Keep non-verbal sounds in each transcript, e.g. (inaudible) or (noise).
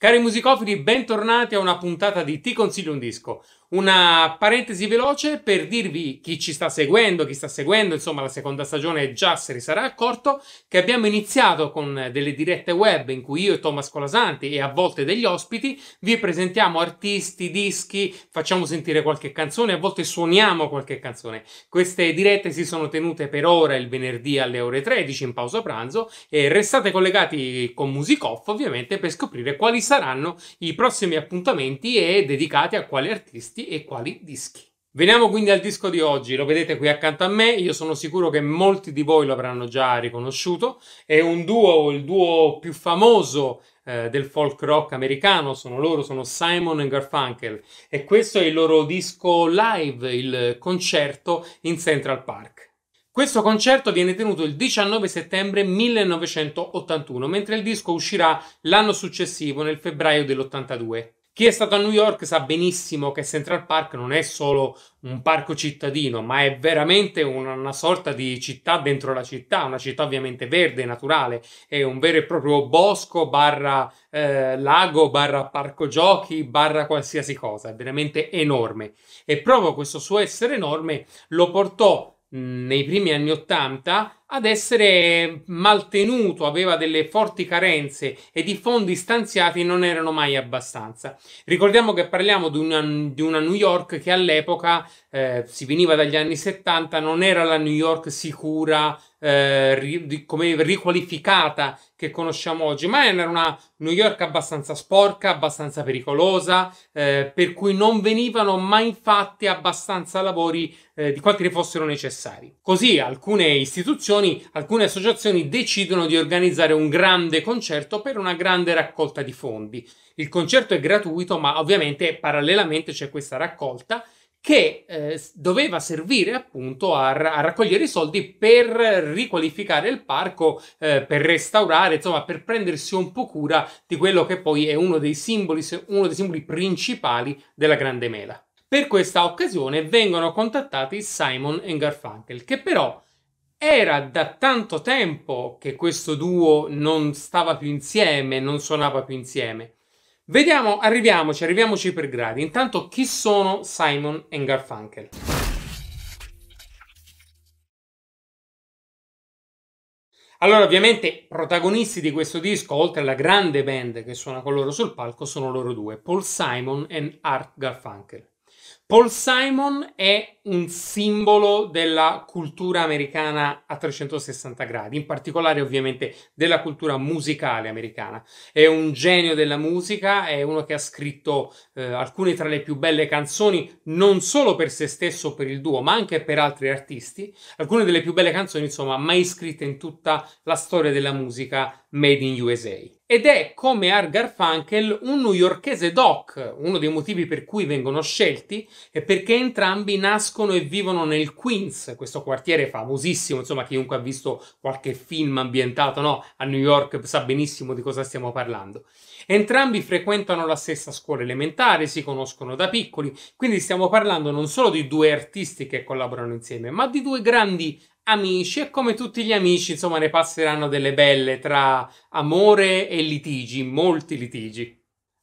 Cari musicofili, bentornati a una puntata di Ti consiglio un disco. Una parentesi veloce per dirvi chi ci sta seguendo, chi sta seguendo, insomma, la seconda stagione già se ne sarà accorto che abbiamo iniziato con delle dirette web in cui io e Thomas Colasanti e a volte degli ospiti vi presentiamo artisti, dischi, facciamo sentire qualche canzone, a volte suoniamo qualche canzone. Queste dirette si sono tenute per ora il venerdì alle ore 13 in pausa pranzo e restate collegati con Musicoff ovviamente per scoprire quali saranno i prossimi appuntamenti e dedicati a quali artisti e quali dischi. Veniamo quindi al disco di oggi, lo vedete qui accanto a me, io sono sicuro che molti di voi lo avranno già riconosciuto, è un duo, il duo più famoso eh, del folk rock americano, sono loro, sono Simon e Garfunkel e questo è il loro disco live, il concerto in Central Park. Questo concerto viene tenuto il 19 settembre 1981, mentre il disco uscirà l'anno successivo, nel febbraio dell'82. Chi è stato a New York sa benissimo che Central Park non è solo un parco cittadino, ma è veramente una, una, sorta di città dentro la città, una città ovviamente verde, naturale, è un vero e proprio bosco, barra eh, lago, barra parco giochi, barra qualsiasi cosa, è veramente enorme. E proprio questo suo essere enorme lo portò Mhmm, nei primi anni 80 ad essere maltenuto, aveva delle forti carenze ed i fondi stanziati non erano mai abbastanza. Ricordiamo che parliamo di una, di una New York che all'epoca, eh, si veniva dagli anni 70, non era la New York sicura, eh, ri, come riqualificata che conosciamo oggi, ma era una New York abbastanza sporca, abbastanza pericolosa, eh, per cui non venivano mai fatti abbastanza lavori eh, di quanti ne fossero necessari. Così alcune istituzioni associazioni, alcune associazioni decidono di organizzare un grande concerto per una grande raccolta di fondi. Il concerto è gratuito, ma ovviamente parallelamente c'è questa raccolta che eh, doveva servire appunto a, a, raccogliere i soldi per riqualificare il parco, eh, per restaurare, insomma, per prendersi un po' cura di quello che poi è uno dei simboli, uno dei simboli principali della Grande Mela. Per questa occasione vengono contattati Simon e Garfunkel, che però era da tanto tempo che questo duo non stava più insieme, non suonava più insieme. Vediamo, arriviamoci, arriviamoci per gradi. Intanto chi sono Simon e Garfunkel? Allora, ovviamente, protagonisti di questo disco, oltre alla grande band che suona con loro sul palco, sono loro due, Paul Simon e Art Garfunkel. Paul Simon è un simbolo della cultura americana a 360 gradi, in particolare ovviamente della cultura musicale americana. È un genio della musica, è uno che ha scritto eh, alcune tra le più belle canzoni, non solo per se stesso, per il duo, ma anche per altri artisti. Alcune delle più belle canzoni, insomma, mai scritte in tutta la storia della musica made in USA ed è come Art Garfunkel un newyorkese doc, uno dei motivi per cui vengono scelti è perché entrambi nascono e vivono nel Queens, questo quartiere famosissimo, insomma chiunque ha visto qualche film ambientato no, a New York sa benissimo di cosa stiamo parlando. Entrambi frequentano la stessa scuola elementare, si conoscono da piccoli, quindi stiamo parlando non solo di due artisti che collaborano insieme, ma di due grandi amici e come tutti gli amici, insomma, ne passeranno delle belle tra amore e litigi, molti litigi.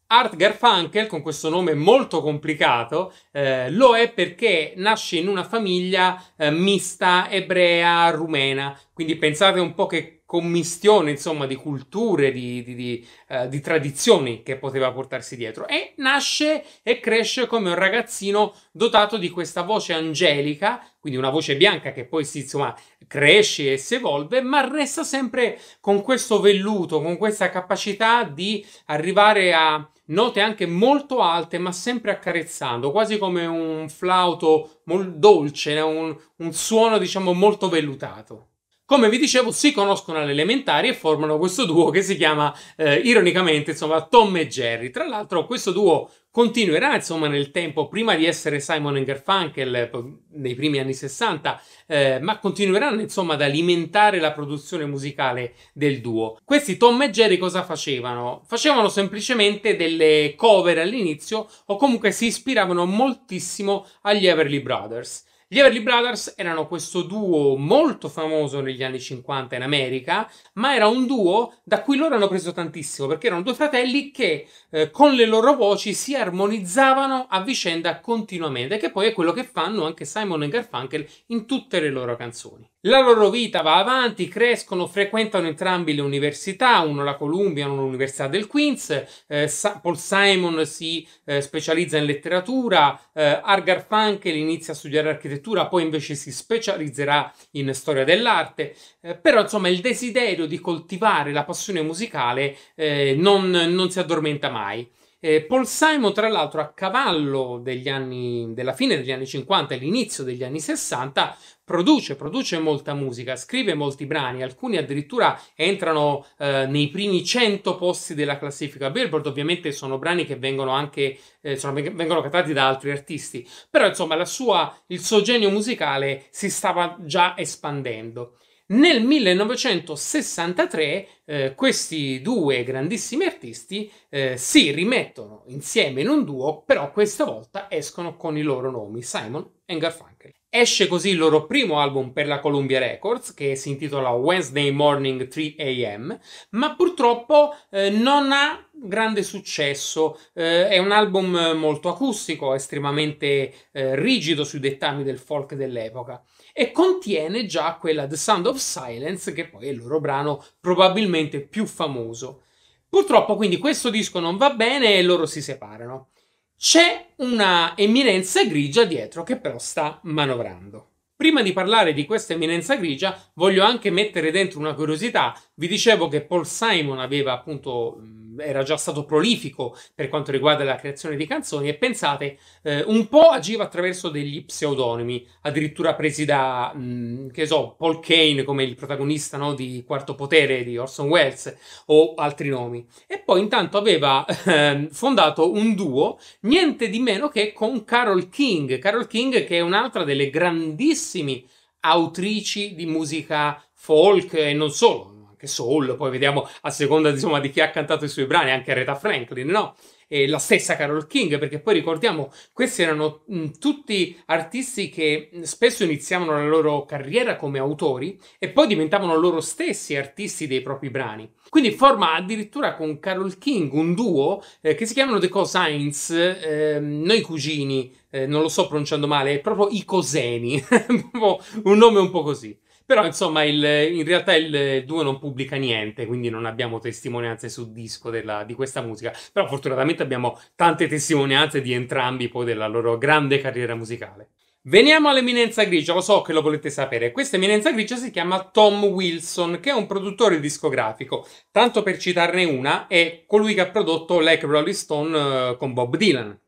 Art Garfunkel, con questo nome molto complicato, eh, lo è perché nasce in una famiglia eh, mista ebrea-rumena, quindi pensate un po' che commistione, insomma, di culture, di, di, di, eh, di, tradizioni che poteva portarsi dietro. E nasce e cresce come un ragazzino dotato di questa voce angelica, quindi una voce bianca che poi si, insomma, cresce e si evolve, ma resta sempre con questo velluto, con questa capacità di arrivare a note anche molto alte, ma sempre accarezzando, quasi come un flauto molto dolce, un, un suono, diciamo, molto vellutato. Come vi dicevo, si conoscono alle elementari e formano questo duo che si chiama eh, ironicamente, insomma, Tom e Jerry. Tra l'altro, questo duo continuerà, insomma, nel tempo, prima di essere Simon Garfunkel eh, nei primi anni 60, eh, ma continueranno, insomma, ad alimentare la produzione musicale del duo. Questi Tom e Jerry cosa facevano? Facevano semplicemente delle cover all'inizio o comunque si ispiravano moltissimo agli Everly Brothers. Gli Everly Brothers erano questo duo molto famoso negli anni 50 in America, ma era un duo da cui loro hanno preso tantissimo, perché erano due fratelli che eh, con le loro voci si armonizzavano a vicenda continuamente, che poi è quello che fanno anche Simon e Garfunkel in tutte le loro canzoni. La loro vita va avanti, crescono, frequentano entrambi le università, uno la Columbia, uno l'Università del Queens, eh, Sa- Paul Simon si eh, specializza in letteratura, eh, Argar Funkel inizia a studiare architettura, poi invece si specializzerà in storia dell'arte, eh, però insomma il desiderio di coltivare la passione musicale eh, non, non si addormenta mai. Eh, Paul Simon, tra l'altro, a cavallo anni, della fine degli anni 50 e l'inizio degli anni 60, produce, produce molta musica, scrive molti brani, alcuni addirittura entrano eh, nei primi 100 posti della classifica Billboard, ovviamente sono brani che vengono anche eh, sono, vengono cantati da altri artisti, però insomma sua, il suo genio musicale si stava già espandendo. Nel 1963 eh, questi due grandissimi artisti eh, si rimettono insieme in un duo, però questa volta escono con i loro nomi, Simon e Garfunkel. Esce così il loro primo album per la Columbia Records, che si intitola Wednesday Morning 3 AM, ma purtroppo eh, non ha grande successo. Eh, è un album molto acustico, estremamente eh, rigido sui dettami del folk dell'epoca e contiene già quella The Sound of Silence, che poi è il loro brano probabilmente più famoso. Purtroppo quindi questo disco non va bene e loro si separano. C'è una eminenza grigia dietro che però sta manovrando. Prima di parlare di questa eminenza grigia, voglio anche mettere dentro una curiosità. Vi dicevo che Paul Simon aveva appunto era già stato prolifico per quanto riguarda la creazione di canzoni e pensate, eh, un po' agiva attraverso degli pseudonimi, addirittura presi da, mh, mm, che so, Paul Kane come il protagonista no, di Quarto Potere di Orson Welles o altri nomi. E poi intanto aveva eh, fondato un duo, niente di meno che con Carol King, Carol King che è un'altra delle grandissime autrici di musica folk e non solo, anche Soul, poi vediamo a seconda insomma, di chi ha cantato i suoi brani, anche Reta Franklin, no? E la stessa Carol King, perché poi ricordiamo, questi erano mh, mm, tutti artisti che mm, spesso iniziavano la loro carriera come autori e poi diventavano loro stessi artisti dei propri brani. Quindi forma addirittura con Carol King un duo eh, che si chiamano The Cosines, eh, noi cugini, eh, non lo sto pronunciando male, è proprio i Coseni, (laughs) un nome un po' così. Però insomma il, in realtà il duo non pubblica niente, quindi non abbiamo testimonianze su disco della, di questa musica, però fortunatamente abbiamo tante testimonianze di entrambi poi della loro grande carriera musicale. Veniamo all'eminenza grigia, lo so che lo volete sapere. Questa eminenza grigia si chiama Tom Wilson, che è un produttore discografico. Tanto per citarne una, è colui che ha prodotto Like Rolling Stone eh, con Bob Dylan.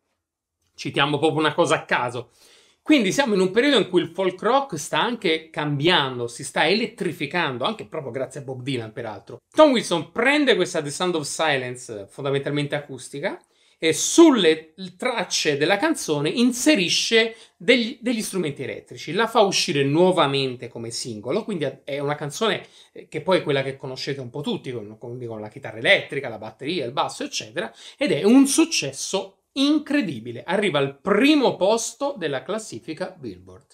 Citiamo proprio una cosa a caso. Quindi siamo in un periodo in cui il folk rock sta anche cambiando, si sta elettrificando, anche proprio grazie a Bob Dylan, peraltro. Tom Wilson prende questa The Sound of Silence, eh, fondamentalmente acustica, e sulle tracce della canzone inserisce degli, degli, strumenti elettrici, la fa uscire nuovamente come singolo, quindi è una canzone eh, che poi è quella che conoscete un po' tutti, con, con, con la chitarra elettrica, la batteria, il basso, eccetera, ed è un successo incredibile, arriva al primo posto della classifica Billboard.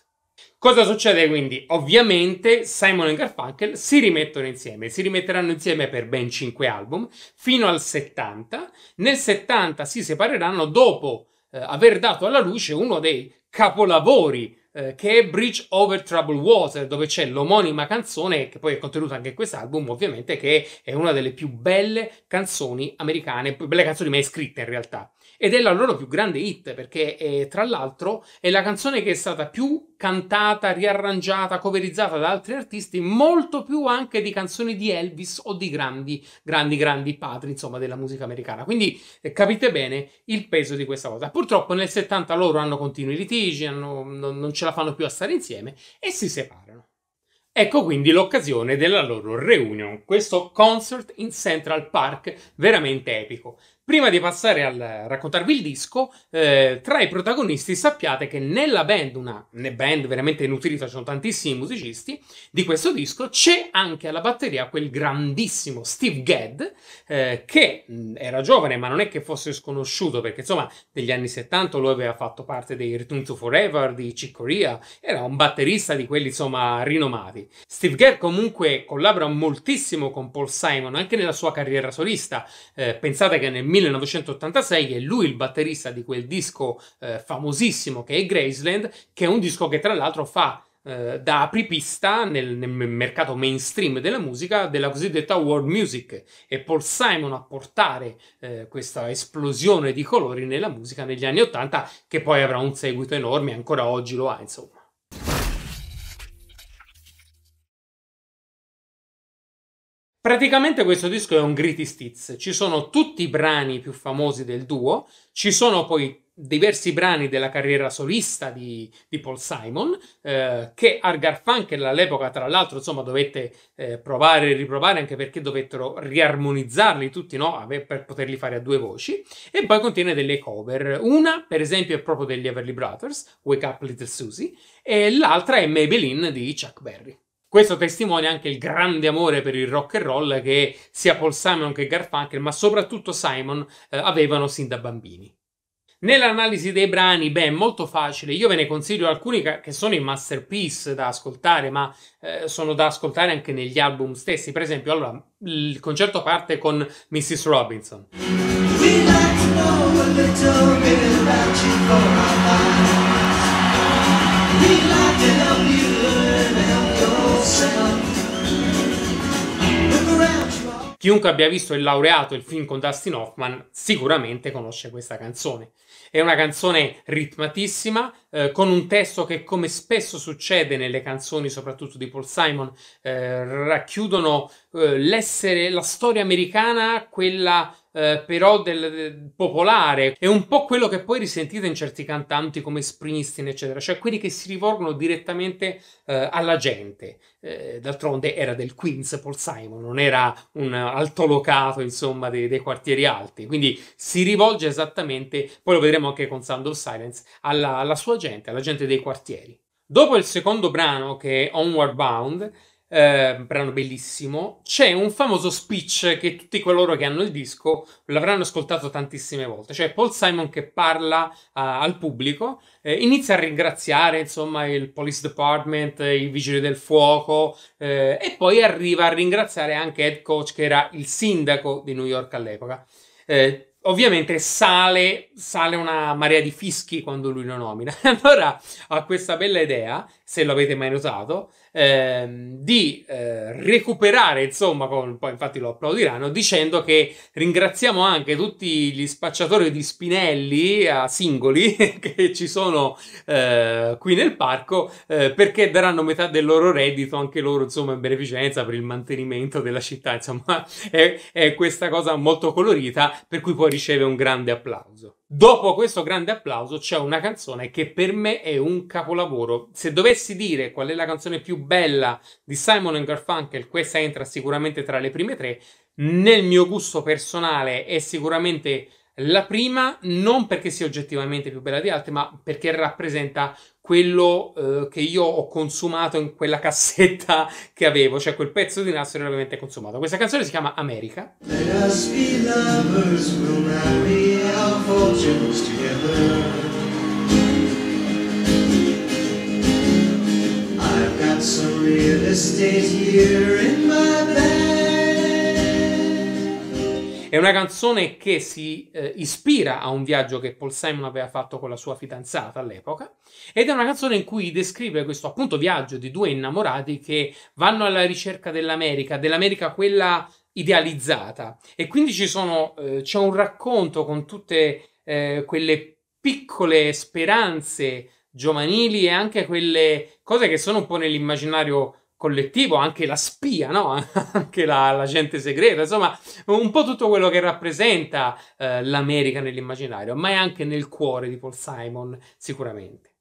Cosa succede quindi? Ovviamente Simon e Garfunkel si rimettono insieme, si rimetteranno insieme per ben 5 album, fino al 70. Nel 70 si separeranno dopo eh, aver dato alla luce uno dei capolavori eh, che è Bridge Over Troubled Water, dove c'è l'omonima canzone, che poi è contenuta anche in quest'album, ovviamente, che è una delle più belle canzoni americane, belle canzoni mai scritte in realtà ed è la loro più grande hit perché è, eh, tra l'altro è la canzone che è stata più cantata, riarrangiata, coverizzata da altri artisti, molto più anche di canzoni di Elvis o di grandi, grandi, grandi padri, insomma, della musica americana. Quindi eh, capite bene il peso di questa cosa. Purtroppo nel 70 loro hanno continui litigi, hanno, non, non ce la fanno più a stare insieme e si separano. Ecco quindi l'occasione della loro reunion, questo concert in Central Park veramente epico. Prima di passare a raccontarvi il disco, eh, tra i protagonisti sappiate che nella band, una band veramente inutilita, ci sono tantissimi musicisti, di questo disco c'è anche alla batteria quel grandissimo Steve Gadd, eh, che era giovane ma non è che fosse sconosciuto, perché insomma negli anni 70 lui aveva fatto parte dei Return to Forever, di Chick Corea, era un batterista di quelli insomma rinomati. Steve Gadd comunque collabora moltissimo con Paul Simon, anche nella sua carriera solista, eh, pensate che nel 1986 è lui il batterista di quel disco eh, famosissimo che è Graceland, che è un disco che tra l'altro fa eh, da apripista nel, nel, mercato mainstream della musica della cosiddetta world music e Paul Simon a portare eh, questa esplosione di colori nella musica negli anni 80 che poi avrà un seguito enorme ancora oggi lo ha insomma Praticamente questo disco è un gritty stitz, ci sono tutti i brani più famosi del duo, ci sono poi diversi brani della carriera solista di, di Paul Simon, eh, che Art Garfunkel all'epoca tra l'altro insomma dovette eh, provare e riprovare anche perché dovettero riarmonizzarli tutti no? Ave- per poterli fare a due voci, e poi contiene delle cover, una per esempio è proprio degli Everly Brothers, Wake Up Little Susie, e l'altra è Maybelline di Chuck Berry. Questo testimonia anche il grande amore per il rock and roll che sia Paul Simon che Garfunkel, ma soprattutto Simon, eh, avevano sin da bambini. Nell'analisi dei brani, beh, è molto facile, io ve ne consiglio alcuni che sono i masterpiece da ascoltare, ma eh, sono da ascoltare anche negli album stessi. Per esempio, allora, il concerto parte con Mrs. Robinson. We'd like Chiunque abbia visto il laureato il film con Dustin Hoffman sicuramente conosce questa canzone. È una canzone ritmatissima, eh, con un testo che, come spesso succede nelle canzoni, soprattutto di Paul Simon, eh, racchiudono eh, l'essere, la storia americana, quella eh, però del, del, popolare è un po' quello che poi risentite in certi cantanti come Springsteen eccetera cioè quelli che si rivolgono direttamente eh, alla gente eh, d'altronde era del Queens Paul Simon non era un altolocato insomma dei, dei, quartieri alti quindi si rivolge esattamente poi lo vedremo anche con Sound of Silence alla, alla sua gente, alla gente dei quartieri. Dopo il secondo brano, che è Onward Bound, eh, un brano bellissimo, c'è un famoso speech che tutti coloro che hanno il disco l'avranno ascoltato tantissime volte, cioè Paul Simon che parla uh, al pubblico, eh, inizia a ringraziare insomma il Police Department, i Vigili del Fuoco eh, e poi arriva a ringraziare anche Ed Coach che era il sindaco di New York all'epoca. Eh, ovviamente sale, sale, una marea di fischi quando lui lo nomina. (laughs) Allora ha questa bella idea, se lo avete mai notato, ehm, di eh, recuperare, insomma, con, poi infatti lo applaudiranno, dicendo che ringraziamo anche tutti gli spacciatori di spinelli a singoli (laughs) che ci sono eh, qui nel parco eh, perché daranno metà del loro reddito anche loro, insomma, in beneficenza per il mantenimento della città, insomma, (laughs) è, è questa cosa molto colorita per cui poi riceve un grande applauso. Dopo questo grande applauso c'è una canzone che per me è un capolavoro. Se dovessi dire qual è la canzone più bella di Simon Garfunkel, questa entra sicuramente tra le prime tre. Nel mio gusto personale è sicuramente la prima, non perché sia oggettivamente più bella di altre, ma perché rappresenta quello eh, che io ho consumato in quella (laughs) cassetta che avevo, cioè quel pezzo di nastro era ovviamente consumato. Questa canzone si chiama America. I've got some real estate here in my è una canzone che si eh, ispira a un viaggio che Paul Simon aveva fatto con la sua fidanzata all'epoca ed è una canzone in cui descrive questo appunto viaggio di due innamorati che vanno alla ricerca dell'America, dell'America quella idealizzata e quindi sono, eh, c'è un racconto con tutte eh, quelle piccole speranze giovanili e anche quelle cose che sono un po' nell'immaginario collettivo, anche la spia, no? (laughs) anche la, la segreta, insomma, un po' tutto quello che rappresenta eh, l'America nell'immaginario, ma è anche nel cuore di Paul Simon, sicuramente.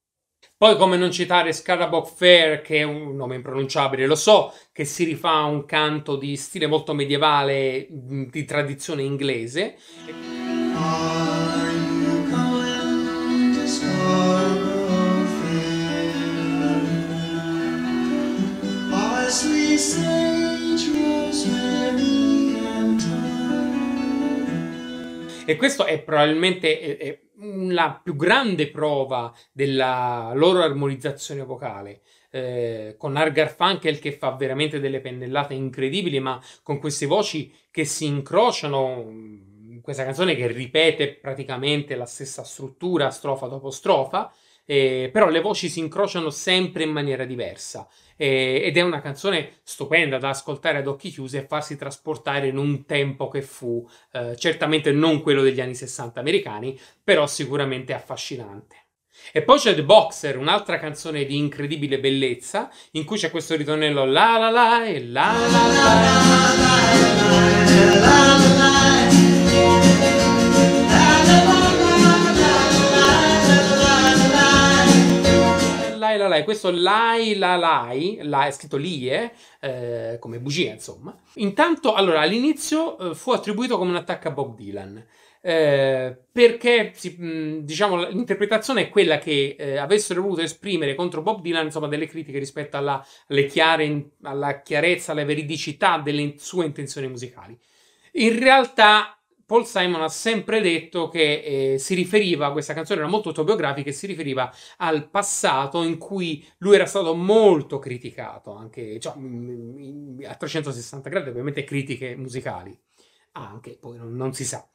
Poi come non citare Scarabock Fair, che è un nome impronunciabile, lo so, che si rifà a un canto di stile molto medievale, di tradizione inglese. E questo è probabilmente è, è la più grande prova della loro armonizzazione vocale. Eh, con Argar Funkel che fa veramente delle pennellate incredibili, ma con queste voci che si incrociano mm, questa canzone che ripete praticamente la stessa struttura, strofa dopo strofa, eh, però le voci si incrociano sempre in maniera diversa eh, ed è una canzone stupenda da ascoltare ad occhi chiusi e farsi trasportare in un tempo che fu eh, certamente non quello degli anni 60 americani, però sicuramente affascinante. E poi c'è The Boxer, un'altra canzone di incredibile bellezza, in cui c'è questo ritornello la la la e la la la la la la la la la lai. Questo lai la lai, la è scritto lie, eh, come bugia insomma. Intanto, allora, all'inizio eh, fu attribuito come un attacco a Bob Dylan. Eh, perché diciamo, l'interpretazione è quella che eh, avessero voluto esprimere contro Bob Dylan insomma, delle critiche rispetto alla, chiare, alla chiarezza, alla veridicità delle sue intenzioni musicali. In realtà Paul Simon ha sempre detto che eh, si riferiva, questa canzone era molto autobiografica e si riferiva al passato in cui lui era stato molto criticato, anche cioè, mm, mm, mm, a 360 gradi, ovviamente critiche musicali, anche, poi non, non si sa.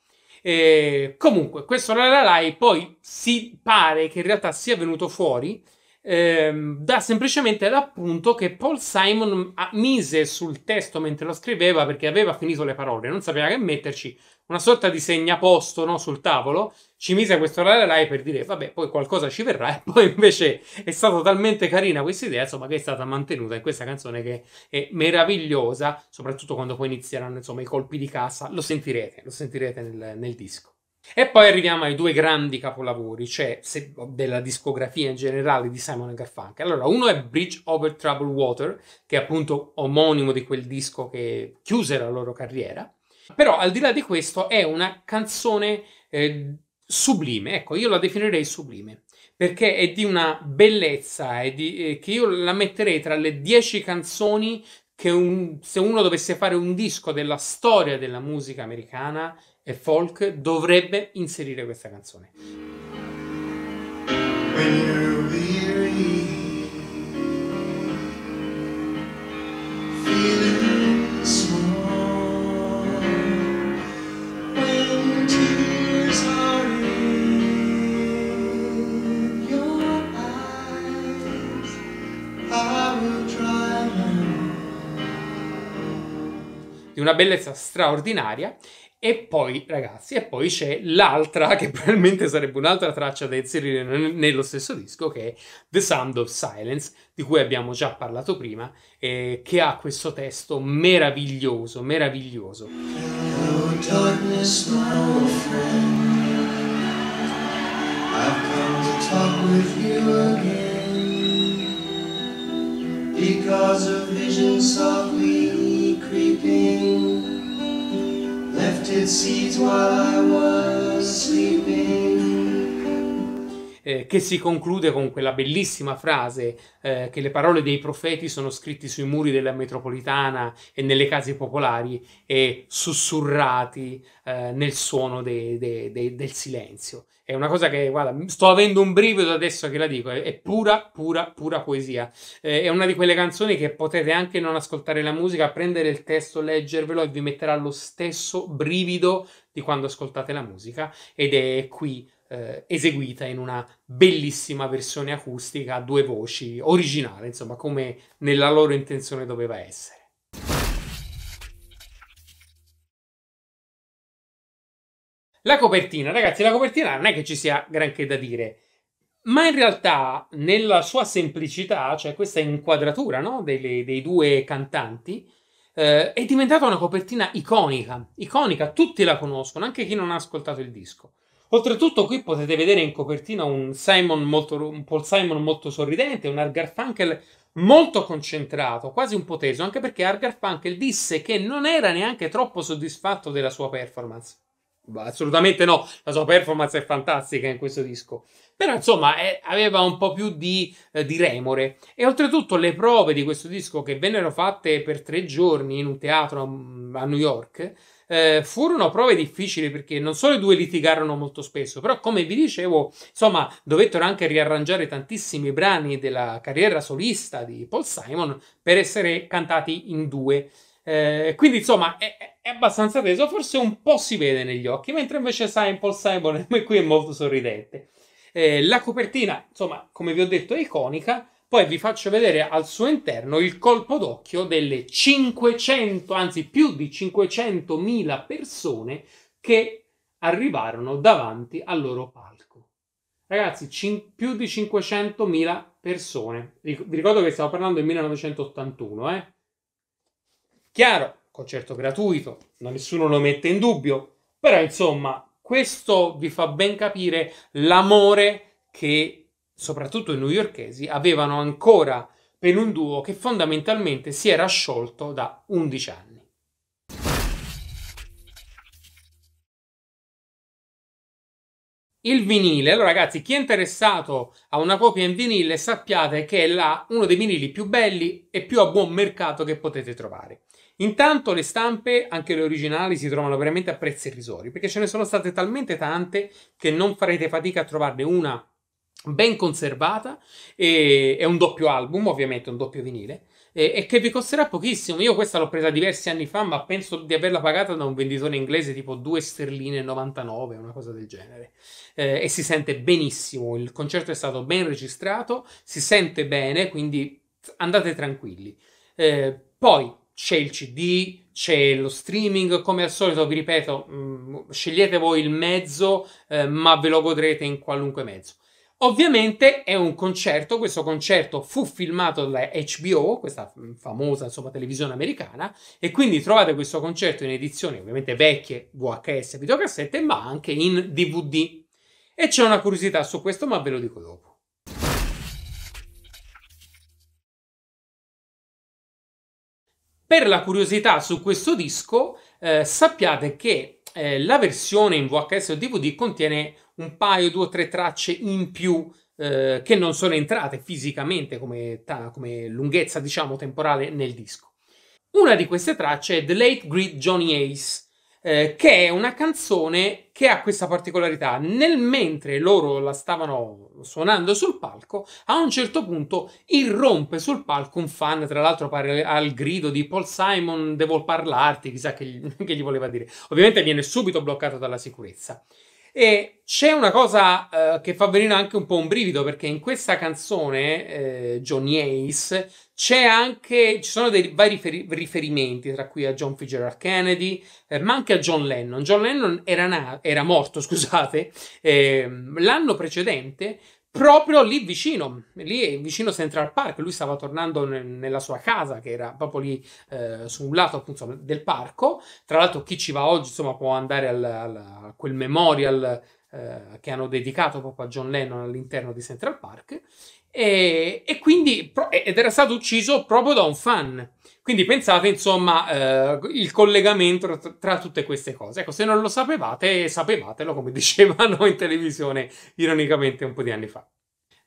E, eh, comunque, questo La La Lai poi si pare che in realtà sia venuto fuori da ehm, dà semplicemente l'appunto che Paul Simon mm, mise sul testo mentre lo scriveva perché aveva finito le parole, non sapeva che metterci, una sorta di segnaposto no, sul tavolo, ci mise questo la la per dire vabbè poi qualcosa ci verrà (laughs) e poi invece è stata talmente carina questa idea insomma che è stata mantenuta in questa canzone che è meravigliosa, soprattutto quando poi inizieranno insomma i colpi di cassa, lo sentirete, lo sentirete nel, nel disco. E poi arriviamo ai due grandi capolavori, cioè se, della discografia in generale di Simon Garfunkel. Allora, uno è Bridge Over Troubled Water, che è appunto omonimo di quel disco che chiuse la loro carriera. Però al di là di questo è una canzone eh, sublime, ecco, io la definirei sublime, perché è di una bellezza è eh, che io la metterei tra le dieci canzoni che un, se uno dovesse fare un disco della storia della musica americana e folk dovrebbe inserire questa canzone. di una bellezza straordinaria e poi, ragazzi, e poi c'è l'altra, (laughs) che probabilmente sarebbe un'altra traccia da inserire nello stesso disco, che è The Sound of Silence, di cui abbiamo già parlato prima, eh, che ha questo testo meraviglioso, meraviglioso. Hello, darkness, Because a vision softly creeping planted seeds while I was sleeping. eh, che si conclude con quella bellissima frase eh, che le parole dei profeti sono scritte sui muri della metropolitana e nelle case popolari e sussurrati eh, nel suono de, de, de, del silenzio. È una cosa che, guarda, sto avendo un brivido adesso che la dico, è, è pura, pura, pura poesia. Eh, è una di quelle canzoni che potete anche non ascoltare la musica, prendere il testo, leggervelo e vi metterà lo stesso brivido di quando ascoltate la musica ed è qui eh, eseguita in una bellissima versione acustica a due voci, originale, insomma, come nella loro intenzione doveva essere. La copertina, ragazzi, la copertina non è che ci sia granché da dire, ma in realtà nella sua semplicità, cioè questa inquadratura no, dei, dei due cantanti, eh, è diventata una copertina iconica, iconica, tutti la conoscono, anche chi non ha ascoltato il disco. Oltretutto, qui potete vedere in copertina un, Simon molto, un Paul Simon molto sorridente, un Argar Funkel molto concentrato, quasi un po' teso, anche perché Argar Funkel disse che non era neanche troppo soddisfatto della sua performance. Assolutamente no, la sua performance è fantastica in questo disco. Però insomma eh, aveva un po' più di, eh, di, remore. E oltretutto le prove di questo disco che vennero fatte per tre giorni in un teatro a, a New York eh, furono prove difficili perché non solo i due litigarono molto spesso, però come vi dicevo, insomma, dovettero anche riarrangiare tantissimi brani della carriera solista di Paul Simon per essere cantati in due. Eh, quindi insomma è, è, abbastanza teso, forse un po' si vede negli occhi, mentre invece Simon Paul Simon (laughs) qui è molto sorridente. Eh, la copertina, insomma, come vi ho detto, è iconica. Poi vi faccio vedere al suo interno il colpo d'occhio delle 500, anzi più di 500.000 persone che arrivarono davanti al loro palco. Ragazzi, cin- più di 500.000 persone. Vi ricordo che stiamo parlando del 1981, eh? Chiaro, concerto gratuito, nessuno lo mette in dubbio, però insomma, questo vi fa ben capire l'amore che soprattutto i newyorkesi, avevano ancora per un duo che fondamentalmente si era sciolto da 11 anni. Il vinile, allora ragazzi, chi è interessato a una copia in vinile sappiate che è là uno dei vinili più belli e più a buon mercato che potete trovare. Intanto le stampe, anche le originali, si trovano veramente a prezzi irrisori perché ce ne sono state talmente tante che non farete fatica a trovarne una ben conservata, è un doppio album, ovviamente un doppio vinile, e, e, che vi costerà pochissimo. Io questa l'ho presa diversi anni fa, ma penso di averla pagata da un venditore inglese tipo 2 sterline 99, una cosa del genere. Eh, e si sente benissimo, il concerto è stato ben registrato, si sente bene, quindi andate tranquilli. Eh, poi c'è il CD, c'è lo streaming, come al solito vi ripeto, mh, mm, scegliete voi il mezzo, eh, ma ve lo godrete in qualunque mezzo. Ovviamente è un concerto, questo concerto fu filmato da HBO, questa mm, famosa insomma, televisione americana, e quindi trovate questo concerto in edizioni ovviamente vecchie, VHS, videocassette, ma anche in DVD. E c'è una curiosità su questo, ma ve lo dico dopo. Per la curiosità su questo disco, eh, sappiate che eh, la versione in VHS o DVD contiene un paio, due o tre tracce in più eh, che non sono entrate fisicamente come, ta- come lunghezza, diciamo, temporale nel disco. Una di queste tracce è The Late Great Johnny Ace, eh, che è una canzone che ha questa particolarità. Nel mentre loro la stavano suonando sul palco, a un certo punto irrompe sul palco un fan, tra l'altro pare al grido di Paul Simon, devo parlarti, chissà che gli, (laughs) che gli voleva dire. Ovviamente viene subito bloccato dalla sicurezza. E c'è una cosa eh, che fa venire anche un po' un brivido perché in questa canzone, eh, Johnny Ace, c'è anche, ci sono dei vari rifer- riferimenti, tra cui a John Fitzgerald Kennedy, eh, ma anche a John Lennon. John Lennon era, na- era morto, (laughs) scusate, ehm, l'anno precedente proprio lì vicino, lì vicino Central Park. Lui stava tornando ne- nella sua casa, che era proprio lì eh, su un lato appunto del parco. Tra l'altro, chi ci va oggi insomma, può andare al, al, a quel memorial eh, che hanno dedicato proprio a John Lennon all'interno di Central Park. E, e quindi, ed era stato ucciso proprio da un fan. Quindi pensate, insomma, eh, il collegamento tra, tutte queste cose. Ecco, se non lo sapevate, sapevatelo, come (laughs) dicevano in televisione, ironicamente, un po' di anni fa.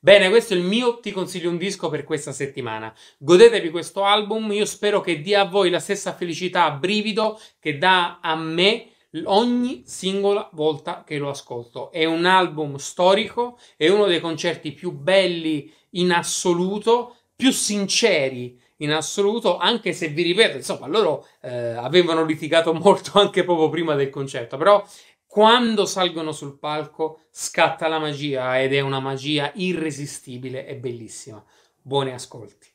Bene, questo è il mio Ti consiglio un disco per questa settimana. Godetevi questo album, io spero che dia a voi la stessa felicità brivido che dà a me ogni singola volta che lo ascolto. È un album storico, è uno dei concerti più belli in assoluto, più sinceri in assoluto, anche se vi ripeto, insomma, loro eh, avevano litigato (laughs) molto anche poco prima del concerto, però quando salgono sul palco scatta la magia ed è una magia irresistibile e bellissima. Buoni ascolti.